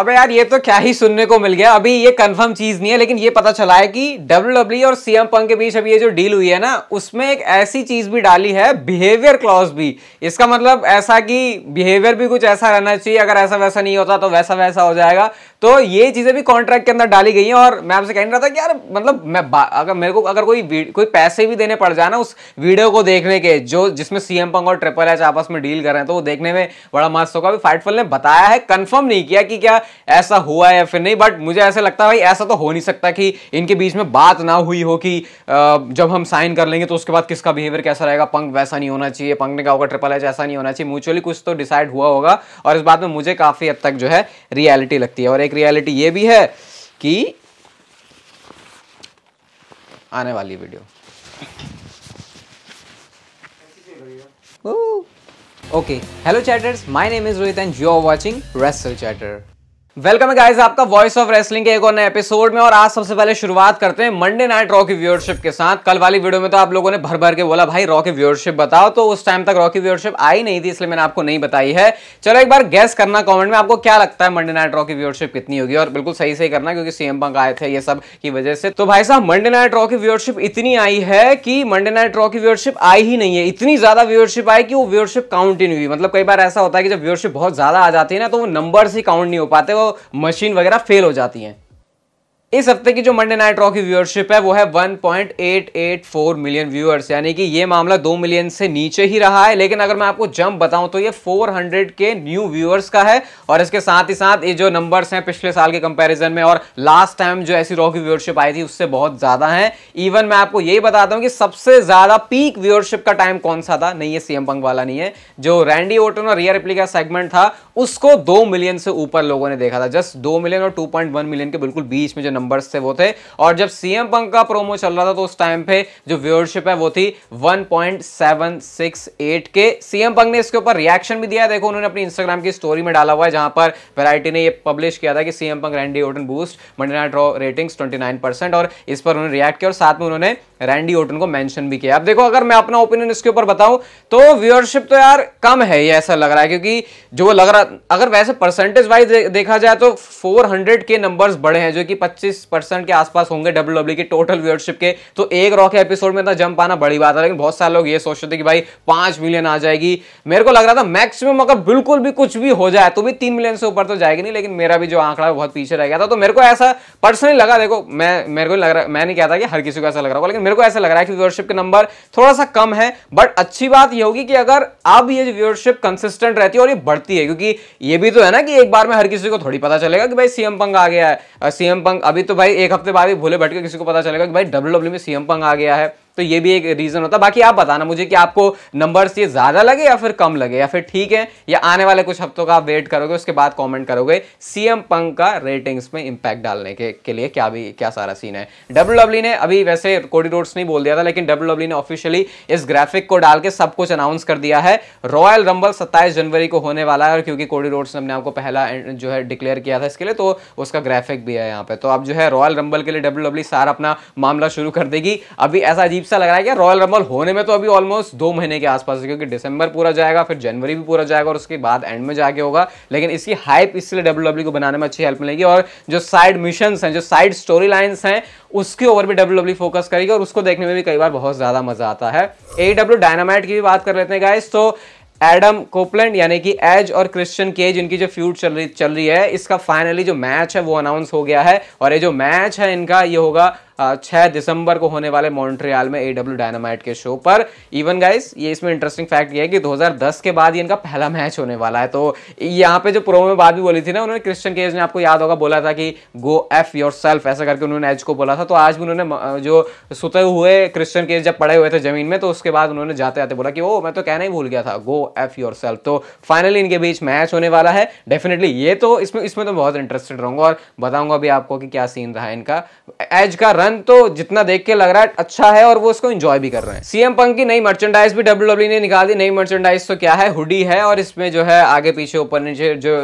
अबे यार ये तो क्या ही सुनने को मिल गया अभी ये कंफर्म चीज नहीं है लेकिन ये पता चला है कि डब्ल्यू डब्ल्यू e और सीएम पंक के बीच अभी ये जो डील हुई है ना उसमें एक ऐसी चीज भी डाली है बिहेवियर क्लॉज भी इसका मतलब ऐसा कि बिहेवियर भी कुछ ऐसा रहना चाहिए अगर ऐसा वैसा नहीं होता तो वैसा वैसा हो जाएगा तो ये चीजें भी कॉन्ट्रैक्ट के अंदर डाली गई हैं और मैं आपसे कह रहा था कि यार मतलब मैं अगर मेरे को अगर कोई कोई पैसे भी देने पड़ जाए ना उस वीडियो को देखने के जो जिसमें सीएम पंक और ट्रिपल एच आपस में डील कर रहे हैं तो वो देखने में बड़ा मस्त होगा अभी फाइटफुल ने बताया है कन्फर्म नहीं किया कि क्या ऐसा हुआ या फिर नहीं बट मुझे ऐसे लगता है भाई ऐसा तो हो नहीं सकता कि इनके बीच में बात ना हुई हो कि जब हम साइन कर लेंगे तो उसके बाद किसका बिहेवियर कैसा रहेगा पंक वैसा नहीं होना चाहिए पंक ने कहा होगा ट्रिपल एच ऐसा नहीं होना चाहिए म्यूचुअली कुछ तो डिसाइड हुआ होगा और इस बात में मुझे काफ़ी हद तक जो है रियलिटी लगती है और एक रियलिटी ये भी है कि आने वाली video okay hello chatters my name is Rohit and you are watching wrestle chatter welcome guys आपका वॉइस ऑफ रेसलिंग के एक और नए एपिसोड में और आज सबसे पहले शुरुआत करते हैं मंडे नाइट रॉ की व्यूअरशिप के साथ कल वाली वीडियो में तो आप लोगों ने भर भर के बोला भाई रॉ की व्यूअरशिप बताओ तो उस टाइम तक रॉ की व्यूअरशिप आई नहीं थी इसलिए मैंने आपको नहीं बताई है चलो एक बार गैस करना कॉमेंट में आपको क्या लगता है मंडे नाइट रॉ की व्यूअरशिप कितनी होगी और बिल्कुल सही सही करना क्योंकि सीएम पंक आए थे ये सब की वजह से तो भाई साहब मंडे नाइट रॉ की व्यूअरशिप इतनी आई है कि मंडे नाइट रॉ की व्यूअरशिप आई ही नहीं है इतनी ज्यादा व्यूअरशिप आई कि वो व्यूअरशिप काउंट ही नहीं हुई मतलब कई बार ऐसा होता है कि जब व्यूअरशिप बहुत ज्यादा आ जाती है ना तो वो नंबर ही काउंट नहीं हो पाते मशीन वगैरह फेल हो जाती हैं इस हफ्ते की जो मंडे नाइट रॉ की व्यूअरशिप है वो है 1.884 मिलियन व्यूअर्स यानी कि ये मामला 2 मिलियन से नीचे ही रहा है लेकिन अगर मैं आपको जंप बताऊं तो ये 400 के न्यू व्यूअर्स का है और इसके साथ ही साथ ये जो नंबर्स हैं पिछले साल के कंपैरिजन में और लास्ट टाइम जो ऐसी रॉ की व्यूअरशिप आई थी उससे बहुत ज़्यादा है इवन मैं आपको यही बताता हूँ कि सबसे ज़्यादा पीक व्यूअरशिप का टाइम कौन सा था नहीं ये सीएम पंग वाला नहीं है जो रैंडी ओटन और रियर रिप्ली का सेगमेंट था उसको दो मिलियन से ऊपर लोगों ने देखा था जस्ट दो मिलियन और टू मिलियन के बिल्कुल बीच में जो नंबर्स थे वो थे और जब सीएम पंक का प्रोमो चल रहा था तो उस टाइम पे जो व्यूअरशिप है वो थी 1.768 के सीएम पंक ने इसके ऊपर रिएक्शन भी दिया देखो उन्होंने अपनी इंस्टाग्राम की स्टोरी में डाला हुआ है जहां पर वेराइटी ने ये पब्लिश किया था कि CM Punk Randy Orton boost Monday night raw ratings 29% और इस पर उन्होंने रिएक्ट किया और साथ में उन्होंने रैंडी ओटन को मेंशन भी किया अब देखो अगर मैं अपना ओपिनियन इसके ऊपर बताऊं तो व्यूअरशिप तो यार कम है ये ऐसा लग रहा है क्योंकि जो लग रहा अगर वैसे परसेंटेज वाइज देखा जाए तो 400 के नंबर्स बढ़े हैं जो कि पैंतीस परसेंट के आसपास होंगे डब्ल्यू डब्ल्यू की टोटल व्यूअरशिप के तो एक रॉक एपिसोड में इतना जम पाना बड़ी बात है लेकिन बहुत सारे लोग ये सोचते थे कि भाई पांच मिलियन आ जाएगी मेरे को लग रहा था मैक्सिमम अगर बिल्कुल भी कुछ भी हो जाए तो भी तीन मिलियन से ऊपर तो जाएगी नहीं लेकिन मेरा भी जो आंकड़ा बहुत पीछे रह गया था तो मेरे को ऐसा पर्सनली लगा देखो मैं मेरे को लग रहा मैं नहीं कहता कि हर किसी को ऐसा लग रहा होगा लेकिन मेरे को ऐसा लग रहा है कि व्यूअरशिप के नंबर थोड़ा सा कम है बट अच्छी बात यह होगी कि अगर अब ये व्यूअरशिप कंसिस्टेंट रहती है और ये बढ़ती है क्योंकि ये भी तो है ना कि एक बार में हर किसी को थोड़ी पता चलेगा कि भाई सीएम पंग आ गया है सीएम पंग अभी अभी तो भाई एक हफ्ते बाद ही भोले के किसी को पता चलेगा कि भाई डब्ल्यू e में सीएम पंग आ गया है तो ये भी एक रीज़न होता बाकी आप बताना मुझे कि आपको नंबर्स ये ज़्यादा लगे या फिर कम लगे या फिर ठीक है या आने वाले कुछ हफ्तों का आप वेट करोगे उसके बाद कमेंट करोगे सीएम पंक का रेटिंग्स में इंपैक्ट डालने के, के लिए क्या भी क्या सारा सीन है डब्ल्यू डब्ल्यू e ने अभी वैसे कोडी रोड्स नहीं बोल दिया था लेकिन डब्ल्यू डब्ल्यू e ने ऑफिशियली इस ग्राफिक को डाल के सब कुछ अनाउंस कर दिया है रॉयल रंबल सत्ताईस जनवरी को होने वाला है और क्योंकि कोडी रोड्स ने अपने आपको पहला जो है डिक्लेयर किया था इसके लिए तो उसका ग्राफिक भी है यहाँ पे तो अब जो है रॉयल रंबल के लिए डब्ल्यू डब्ल्यू e सारा अपना मामला शुरू कर देगी अभी ऐसा अजीब सा लग रहा है कि रॉयल रंबल होने में तो अभी ऑलमोस्ट दो महीने के आसपास है क्योंकि दिसंबर पूरा जाएगा फिर जनवरी भी पूरा जाएगा और उसके बाद एंड में जाके होगा लेकिन इसकी हाइप इसलिए डब्ल्यू e को बनाने में अच्छी हेल्प मिलेगी और जो साइड मिशन हैं जो साइड स्टोरी लाइन्स हैं उसके ऊपर भी डब्ल्यू फोकस e करेगी और उसको देखने में भी कई बार बहुत ज़्यादा मजा आता है ए डब्ल्यू डायनामाइट की भी बात कर लेते हैं गाइस तो एडम कोपलैंड यानी कि एज और क्रिश्चियन केज इनकी जो फ्यूड चल रही चल रही है इसका फाइनली जो मैच है वो अनाउंस हो गया है और ये जो मैच है इनका ये होगा छः दिसंबर को होने वाले मॉन्ट्रियाल में ए डब्ल्यू डायनामाइट के शो पर इवन गाइस ये इसमें इंटरेस्टिंग फैक्ट ये है कि 2010 के बाद ये इनका पहला मैच होने वाला है तो यहाँ पे जो प्रोमो में बात भी बोली थी ना उन्होंने क्रिश्चियन केज ने आपको याद होगा बोला था कि गो एफ योर ऐसा करके उन्होंने एज को बोला था तो आज भी उन्होंने जो सुते हुए क्रिश्चियन केज जब पड़े हुए थे जमीन में तो उसके बाद उन्होंने जाते जाते बोला कि ओ मैं तो कहना ही भूल गया था गो एफ योर तो फाइनली इनके बीच मैच होने वाला है डेफिनेटली ये तो इसमें इसमें तो बहुत इंटरेस्टेड रहूंगा और बताऊंगा भी आपको कि क्या सीन रहा इनका एज का रन तो जितना देख के लग रहा है अच्छा है और वो इसको इंजॉय भी कर रहे हैं सीएम पंक की नई मर्चेंडाइज भी डब्ल्यू e ने निकाल दी नई मर्चेंडाइज तो क्या है हुडी है और इसमें जो है आगे पीछे ऊपर नीचे जो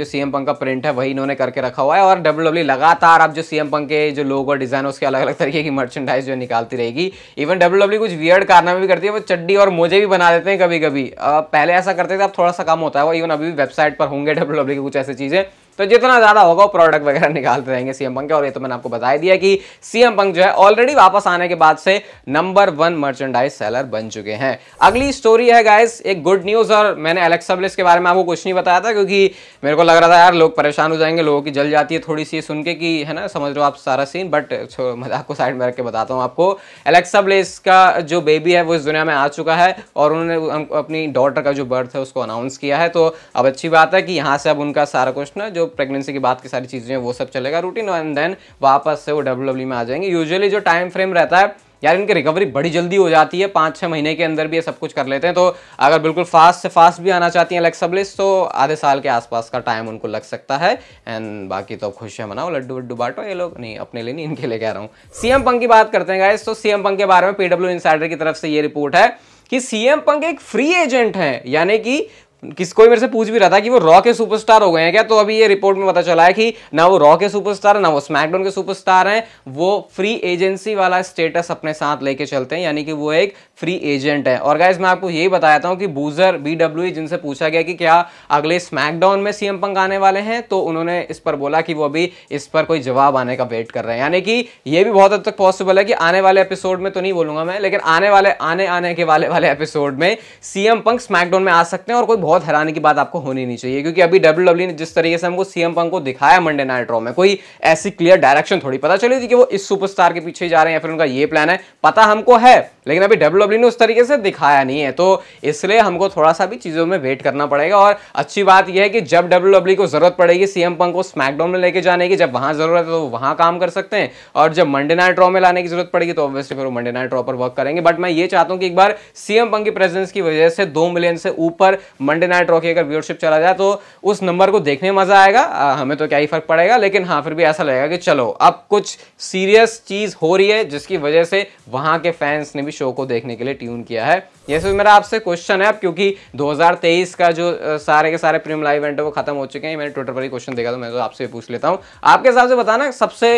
जो सीएम पंक का प्रिंट है वही इन्होंने करके रखा हुआ है और डब्ल्यू e लगातार अब जो सीएम पंक के जो लोग और डिजाइन उसके अलग अलग तरीके की मर्चेंडाइज जो निकालती रहेगी इवन डब्ल्यू e कुछ वियर्ड कारनामे भी करती है वो चड्डी और मोजे भी बना देते हैं कभी कभी पहले ऐसा करते थे अब थोड़ा सा कम होता है वो इवन अभी भी वेबसाइट पर होंगे डब्ल्यू के कुछ ऐसी चीजें तो जितना ज़्यादा होगा वो प्रोडक्ट वगैरह निकालते रहेंगे सीएम पंक के और ये तो मैंने आपको बताया दिया कि सीएम पंक जो है ऑलरेडी वापस आने के बाद से नंबर वन मर्चेंडाइज सेलर बन चुके हैं अगली स्टोरी है गाइस एक गुड न्यूज़ और मैंने एलेक्सा ब्लिस के बारे में आपको कुछ नहीं बताया था क्योंकि मेरे को लग रहा था यार लोग परेशान हो जाएंगे लोगों की जल जाती है थोड़ी सी सुन के कि है ना समझ लो आप सारा सीन बट तो मजाक को साइड में रख के बताता हूँ आपको एलेक्सा ब्लिस का जो बेबी है वो इस दुनिया में आ चुका है और उन्होंने अपनी डॉटर का जो बर्थ है उसको अनाउंस किया है तो अब अच्छी बात है कि यहाँ से अब उनका सारा कुछ ना जो प्रेगनेंसी की बात की सारी चीज़ें हैं वो सब चलेगा रूटीन एंड देन वापस से वो डब्ल्यू e में आ जाएंगे यूजुअली जो टाइम फ्रेम रहता है यार इनकी रिकवरी बड़ी जल्दी हो जाती है पाँच छः महीने के अंदर भी ये सब कुछ कर लेते हैं तो अगर बिल्कुल फास्ट से फास्ट भी आना चाहती हैं एलेक्सा सबलिस तो आधे साल के आसपास का टाइम उनको लग सकता है एंड बाकी तो खुश है मनाओ लड्डू वड्डू बांटो ये लोग नहीं अपने लिए नहीं इनके लिए कह रहा हूँ सीएम पंक की बात करते हैं गाइस तो सीएम पंक के बारे में पीडब्ल्यू इंसाइडर की तरफ से ये रिपोर्ट है कि सीएम पंक एक फ्री एजेंट है यानी कि किस कोई मेरे से पूछ भी रहा था कि वो रॉ के सुपरस्टार हो गए हैं क्या तो अभी ये रिपोर्ट में पता चला है कि ना वो रॉ के सुपरस्टार है ना वो स्मैकडाउन के सुपरस्टार हैं वो फ्री एजेंसी वाला स्टेटस अपने साथ लेके चलते हैं यानी कि वो एक फ्री एजेंट है और गाइज मैं आपको यही बताया था कि बूजर बी e, जिनसे पूछा गया कि क्या अगले स्मैकडाउन में सीएम पंक आने वाले हैं तो उन्होंने इस पर बोला कि वो अभी इस पर कोई जवाब आने का वेट कर रहे हैं यानी कि ये भी बहुत हद तक पॉसिबल है कि आने वाले एपिसोड में तो नहीं बोलूंगा मैं लेकिन आने वाले आने आने के वाले वाले एपिसोड में सीएम पंक स्मैकडाउन में आ सकते हैं और कोई बहुत हैरानी की बात आपको होनी नहीं चाहिए क्योंकि अभी डब्ल्यू e ने जिस तरीके से हमको सीएम पंक को दिखाया मंडे नाइट रॉ में कोई ऐसी क्लियर डायरेक्शन थोड़ी पता चली थी कि वो इस सुपरस्टार के पीछे जा रहे हैं या फिर उनका ये प्लान है पता हमको है लेकिन अभी डब्ल्यू e ने उस तरीके से दिखाया नहीं है तो इसलिए हमको थोड़ा सा भी चीज़ों में वेट करना पड़ेगा और अच्छी बात यह है कि जब डब्ल्यू e को जरूरत पड़ेगी सीएम पंक को स्मैकडाउन में लेके जाने की जब वहां जरूरत है तो वहां काम कर सकते हैं और जब मंडे नाइट रॉ में लाने की जरूरत पड़ेगी तो ऑब्वियसली फिर वो मंडे नाइट रॉ पर वर्क करेंगे बट मैं ये चाहता हूँ कि एक बार सीएम पंक की प्रेजेंस की वजह से दो मिलियन से ऊपर मंडे नाइट रॉकी अगर व्यूअरशिप चला जाए तो उस नंबर को देखने में मज़ा आएगा आ, हमें तो क्या ही फ़र्क पड़ेगा लेकिन हाँ फिर भी ऐसा लगेगा कि चलो अब कुछ सीरियस चीज़ हो रही है जिसकी वजह से वहां के फैंस ने भी शो को देखने के लिए ट्यून किया है ये सब मेरा आपसे क्वेश्चन है अब क्योंकि 2023 का जो सारे के सारे प्रीमियम लाइव इवेंट है वो खत्म हो चुके हैं मैंने ट्विटर पर ही क्वेश्चन देखा तो मैं तो आपसे पूछ लेता हूँ आपके हिसाब से बताना सबसे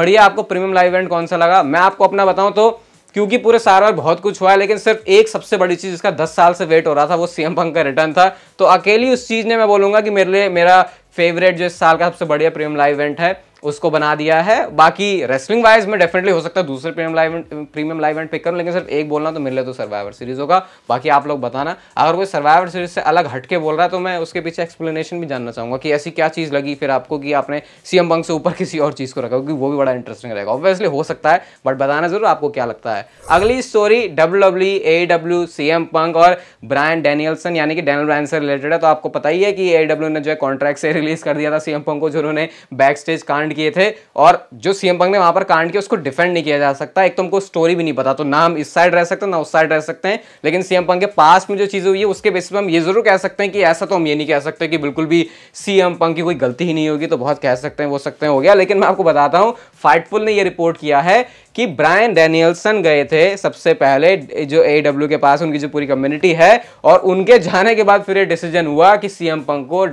बढ़िया आपको प्रीमियम लाइव इवेंट कौन सा लगा मैं आपको अपना बताऊँ तो क्योंकि पूरे साल भर बहुत कुछ हुआ है लेकिन सिर्फ एक सबसे बड़ी चीज़ जिसका दस साल से वेट हो रहा था वो सीएम पंक का रिटर्न था तो अकेली उस चीज़ ने मैं बोलूंगा कि मेरे लिए मेरा फेवरेट जो इस साल का सबसे बढ़िया प्रीमियम लाइव इवेंट है उसको बना दिया है बाकी रेसलिंग वाइज में डेफिनेटली हो सकता है दूसरे premium live premium live event pick करूँ लेकिन सिर्फ एक बोलना तो मेरे लिए तो सर्वाइवर सीरीज होगा बाकी आप लोग बताना अगर कोई सर्वाइवर सीरीज से अलग हटके बोल रहा है तो मैं उसके पीछे एक्सप्लेनेशन भी जानना चाहूँगा कि ऐसी क्या चीज़ लगी फिर आपको कि आपने सीएम बंग से ऊपर किसी और चीज़ को रखा क्योंकि वो भी बड़ा इंटरेस्टिंग रहेगा ऑब्वियसली हो सकता है बट बताना जरूर आपको क्या लगता है अगली story W W A W C M Punk और ब्रायन डैनियलसन यानी कि डेनल ब्रायन से रिलेटेड है तो आपको पता ही है कि ए डब्ल्यू ने जो है कॉन्ट्रैक्ट से रिलीज कर दिया था सीएम पंग को जो उन्होंने बैक स्टेज कांड कांड किए थे और जो सीएम पंक ने वहां पर कांड किया उसको डिफेंड नहीं किया जा सकता एक तो हमको स्टोरी भी नहीं पता तो ना हम इस साइड रह सकते हैं ना उस साइड रह सकते हैं लेकिन सीएम पंक के पास में जो चीजें हुई है उसके बेसिस पर हम ये जरूर कह सकते हैं कि ऐसा तो हम ये नहीं कह सकते कि बिल्कुल भी सीएम पंक की कोई गलती ही नहीं होगी तो बहुत कह सकते हैं वो सकते हैं हो गया लेकिन मैं आपको बताता हूँ फाइटफुल ने यह रिपोर्ट किया है कि ब्रायन डेनियल्सन गए थे सबसे पहले जो ए के पास उनकी जो पूरी कम्युनिटी है और उनके जाने के बाद फिर ये डिसीजन हुआ कि सीएम पंक को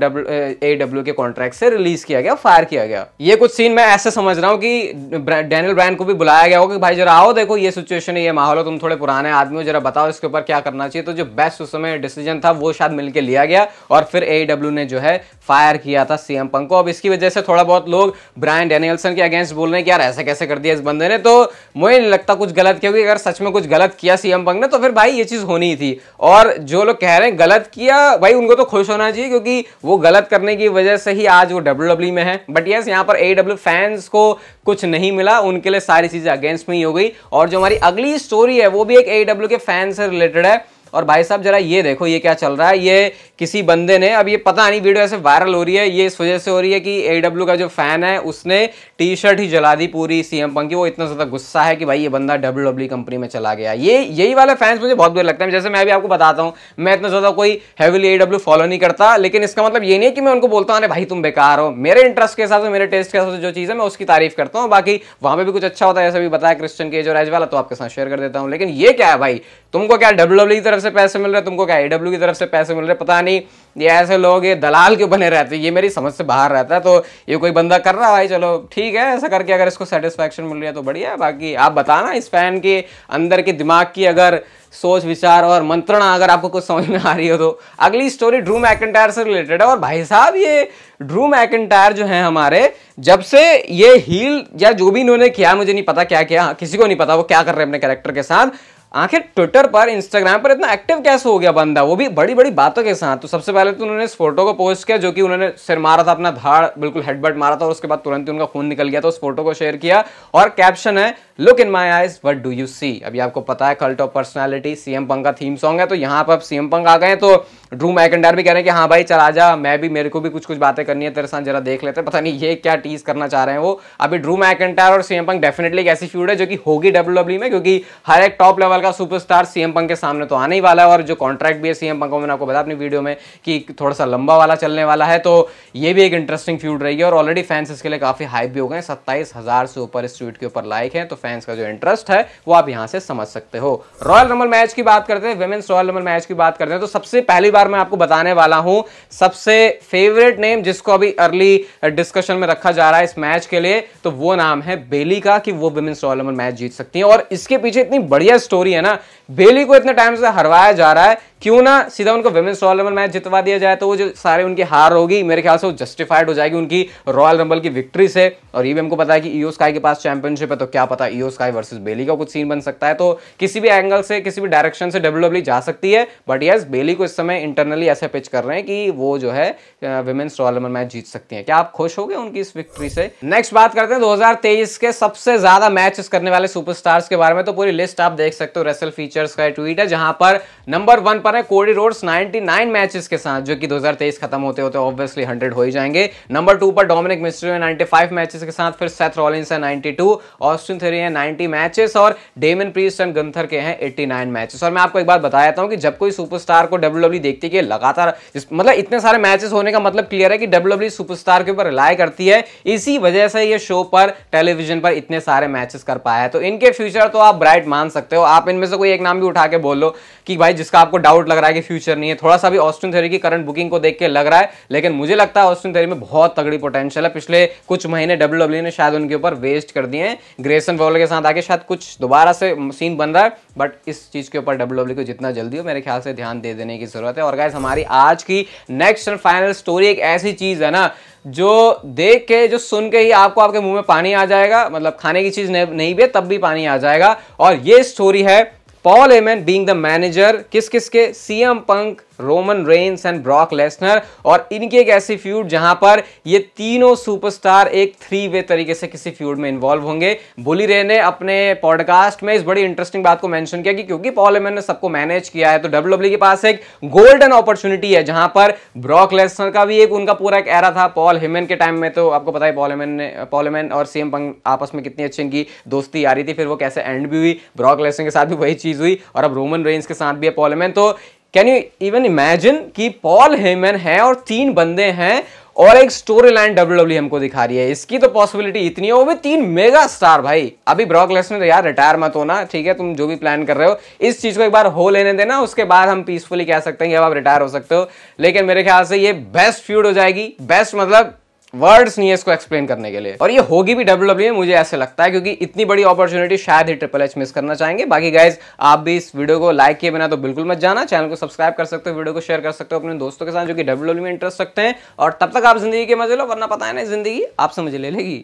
ए डब्ल्यू के कॉन्ट्रैक्ट से रिलीज किया गया फायर किया गया ये कुछ सीन मैं ऐसे समझ रहा हूँ कि डेनियल ब्रायन को भी बुलाया गया हो कि भाई जरा आओ देखो ये सिचुएशन है ये माहौल हो तुम थोड़े पुराने आदमी हो जरा बताओ इसके ऊपर क्या करना चाहिए तो जो बेस्ट उस समय डिसीजन था वो शायद मिलकर लिया गया और फिर ए ने जो है फायर किया था सीएम पंक को अब इसकी वजह से थोड़ा बहुत लोग ब्रायन डेनियल्सन के अगेंस्ट बोल रहे हैं कि यार ऐसे कैसे कर दिया इस बंदे ने तो मुझे नहीं लगता कुछ गलत किया अगर सच में कुछ गलत किया सीएम पंक ने तो फिर भाई ये चीज़ होनी थी और जो लोग कह रहे हैं गलत किया भाई उनको तो खुश होना चाहिए क्योंकि वो गलत करने की वजह से ही आज वो डब्ल्यू e में है बट यस यहाँ पर ए फैंस e को कुछ नहीं मिला उनके लिए सारी चीज़ें अगेंस्ट में ही हो गई और जो हमारी अगली स्टोरी है वो भी एक ए e के फैन से रिलेटेड है और भाई साहब जरा ये देखो ये क्या चल रहा है ये किसी बंदे ने अब ये पता नहीं वीडियो ऐसे वायरल हो रही है ये इस वजह से हो रही है कि ए का जो फैन है उसने टी शर्ट ही जला दी पूरी सी एम की वो इतना ज़्यादा गुस्सा है कि भाई ये बंदा डब्ल्यू डब्ल्यू कंपनी में चला गया ये यही वाले फैंस मुझे बहुत बुरे लगते हैं जैसे मैं भी आपको बताता हूँ मैं इतना ज़्यादा कोई हैविली ए डब्ल्यू फॉलो नहीं करता लेकिन इसका मतलब ये नहीं है कि मैं उनको बोलता हूँ अरे भाई तुम बेकार हो मेरे इंटरेस्ट के हिसाब से मेरे टेस्ट के हिसाब से जो चीज़ है मैं उसकी तारीफ करता हूँ बाकी वहाँ पर भी कुछ अच्छा होता है जैसे भी बताया क्रिस्चन के जो राज वाला तो आपके साथ शेयर कर देता हूँ लेकिन ये क्या है भाई तुमको क्या डब्ल्यू डब्ल्यू e की तरफ तरफ से पैसे मिल रहे तुमको क्या ईडब्ल्यू की तरफ से पैसे मिल रहे पता नहीं ये ऐसे लोग ये दलाल क्यों बने रहते हैं ये मेरी समझ से बाहर रहता है तो ये कोई बंदा कर रहा है भाई चलो ठीक है ऐसा करके अगर इसको सेटिस्फैक्शन मिल रही है तो बढ़िया बाकी आप बताना इस फैन के अंदर के दिमाग की अगर सोच विचार और मंत्रणा अगर आपको कुछ समझ में आ रही हो तो अगली स्टोरी ड्रू मैकेंटायर से रिलेटेड है और भाई साहब ये ड्रू मैकेंटायर जो है हमारे जब से ये हील या जो भी इन्होंने किया मुझे नहीं पता क्या किया किसी को नहीं पता वो क्या कर रहे हैं अपने कैरेक्टर के साथ आखिर ट्विटर पर इंस्टाग्राम पर इतना एक्टिव कैसे हो गया बंदा वो भी बड़ी बड़ी बातों के साथ तो सबसे पहले तो उन्होंने इस फोटो को पोस्ट किया जो कि उन्होंने सिर मारा था अपना धाड़ बिल्कुल हेडबट मारा था और उसके बाद तुरंत ही उनका खून निकल गया तो उस फोटो को शेयर किया और कैप्शन है look in my eyes what do you see अभी आपको पता है कल्ट ऑफ पर्सनैलिटी सीएम पंग का थीम सॉन्ग है तो यहाँ पर अब सीएम पंग आ गए तो ड्रू मैकेंडार भी कह रहे हैं कि हाँ भाई चला जा मैं भी मेरे को भी कुछ कुछ बातें करनी है तेरे साथ जरा देख लेते हैं पता नहीं ये क्या टीज करना चाह रहे हैं वो अभी ड्रू मैकेंटार और सीएम पंग डेफिनेटली एक ऐसी फ्यूड है जो कि होगी डब्ल्यू e में क्योंकि हर एक टॉप लेवल का सुपरस्टार सीएम पंग के सामने तो आने ही वाला है और जो कॉन्ट्रैक्ट भी है सीएम पंग को मैंने आपको बताया अपनी वीडियो में कि थोड़ा सा लंबा वाला चलने वाला है तो ये भी एक इंटरेस्टिंग फ्यूड रहेगी और ऑलरेडी फैंस इसके लिए काफी हाइप भी हो गए सत्ताईस हजार से ऊपर इस ट्वीट के ऊपर लाइक है तो फैन फैंस का जो इंटरेस्ट है वो आप यहां से समझ सकते हो रॉयल रमल मैच की बात करते हैं वेमेन्स रॉयल रमल मैच की बात करते हैं तो सबसे पहली बार मैं आपको बताने वाला हूं सबसे फेवरेट नेम जिसको अभी अर्ली डिस्कशन में रखा जा रहा है इस मैच के लिए तो वो नाम है बेली का कि वो वेमेन्स रॉयल रमल मैच जीत सकती है और इसके पीछे इतनी बढ़िया स्टोरी है ना बेली को इतने टाइम से हरवाया जा रहा है क्यों ना सीधा उनको वेमेंस रॉयल रंबल मैच जितवा दिया जाए तो वो जो सारे उनकी हार होगी मेरे ख्याल से वो जस्टिफाइड हो जाएगी उनकी रॉयल रंबल की विक्ट्री से और ये भी हमको पता है कि ईओ स्काई के पास चैंपियनशिप है तो क्या पता ईओ स्काई वर्सेस बेली का कुछ सीन बन सकता है तो किसी भी एंगल से किसी भी डायरेक्शन से डब्ल्यू जा सकती है बट यस बेली को इस समय इंटरनली ऐसे पिच कर रहे हैं कि वो जो है वेमेंस रॉयल रंबल मैच जीत सकती है क्या आप खुश हो गए उनकी इस विक्ट्री से नेक्स्ट बात करते हैं दो के सबसे ज्यादा मैचेस करने वाले सुपरस्टार्स के बारे में तो पूरी लिस्ट आप देख सकते हो रेसल फीचर्स का ट्वीट है जहां पर नंबर वन पर पर है कोडी रोड्स 99 मैचेस के साथ जो कि 2023 खत्म होते होते ऑब्वियसली 100 हो ही जाएंगे नंबर टू पर डोमिनिक मिस्ट्री है 95 मैचेस के साथ फिर सेथ रॉलिंस है 92 ऑस्टिन थेरी है 90 मैचेस और डेमिन प्रीस्ट एंड गंथर के हैं 89 मैचेस और मैं आपको एक बात बता देता हूँ कि जब कोई सुपरस्टार को डब्ल्यू डब्ल्यू e देखती है लगातार मतलब इतने सारे मैचेस होने का मतलब क्लियर है कि डब्ल्यू डब्ल्यू सुपरस्टार के ऊपर रिलाय करती है इसी वजह से ये शो पर टेलीविजन पर इतने सारे मैचेस कर पाया है तो इनके फ्यूचर तो आप ब्राइट मान सकते हो आप इनमें से कोई एक नाम भी उठा के बोल लो कि भाई जिसका आपको डाउट डाउट लग रहा है कि फ्यूचर नहीं है थोड़ा सा भी ऑस्टिन थेरी की करंट बुकिंग को देख के लग रहा है लेकिन मुझे लगता है ऑस्टिन थेरी में बहुत तगड़ी पोटेंशियल है पिछले कुछ महीने डब्ल्यू e ने शायद उनके ऊपर वेस्ट कर दिए हैं ग्रेसन वॉल के साथ आके शायद कुछ दोबारा से सीन बन रहा है बट इस चीज़ के ऊपर डब्ल्यू e को जितना जल्दी हो मेरे ख्याल से ध्यान दे देने की ज़रूरत है और गैस हमारी आज की नेक्स्ट एंड फाइनल स्टोरी एक ऐसी चीज़ है ना जो देख के जो सुन के ही आपको आपके मुंह में पानी आ जाएगा मतलब खाने की चीज़ नहीं भी है तब भी पानी आ जाएगा और ये स्टोरी है पॉल एमन बींग द मैनेजर किस किस के CM Punk Roman Reigns and Brock Lesnar और इनकी एक ऐसी फ्यूड जहां पर ये तीनों सुपरस्टार एक थ्री वे तरीके से किसी फ्यूड में इन्वॉल्व होंगे बुली रे ने अपने पॉडकास्ट में इस बड़ी इंटरेस्टिंग बात को मेंशन किया कि क्योंकि पॉलेमन ने सबको मैनेज किया है तो डब्ल्यू e के पास एक गोल्डन अपॉर्चुनिटी है जहां पर ब्रॉक लेसनर का भी एक उनका पूरा एक एरा था पॉल हेमन के टाइम में तो आपको पता है पॉलेमन ने पॉलेमन और सीएम पंग आपस में कितनी अच्छी इनकी दोस्ती आ रही थी फिर वो कैसे एंड भी हुई ब्रॉक लेसनर के साथ भी वही चीज़ हुई और अब रोमन रेंज के साथ भी है पॉलेमन तो कैन यू इवन इमेजिन कि पॉल हेमन है और तीन बंदे हैं और एक स्टोरी लाइन डब्ल्यू हमको दिखा रही है इसकी तो पॉसिबिलिटी इतनी है वो भी तीन मेगा स्टार भाई अभी ब्रॉक लेसनर तो यार रिटायर मत होना ठीक है तुम जो भी प्लान कर रहे हो इस चीज को एक बार हो लेने देना उसके बाद हम पीसफुली कह सकते हैं कि अब आप रिटायर हो सकते हो लेकिन मेरे ख्याल से ये बेस्ट फ्यूड हो जाएगी बेस्ट मतलब वर्ड्स नहीं है इसको एक्सप्लेन करने के लिए और ये होगी भी डब्ल्यू डब्ल्यू e, मुझे ऐसे लगता है क्योंकि इतनी बड़ी अपॉर्चुनिटी शायद ही ट्रिपल एच मिस करना चाहेंगे बाकी गाइज आप भी इस वीडियो को लाइक किए बिना तो बिल्कुल मत जाना चैनल को सब्सक्राइब कर सकते हो वीडियो को शेयर कर सकते हो अपने दोस्तों के साथ जो कि डब्ल्यू e में इंटरेस्ट रखते हैं और तब तक आप जिंदगी के मजे लो वरना पता है ना जिंदगी आपसे मुझे ले लेगी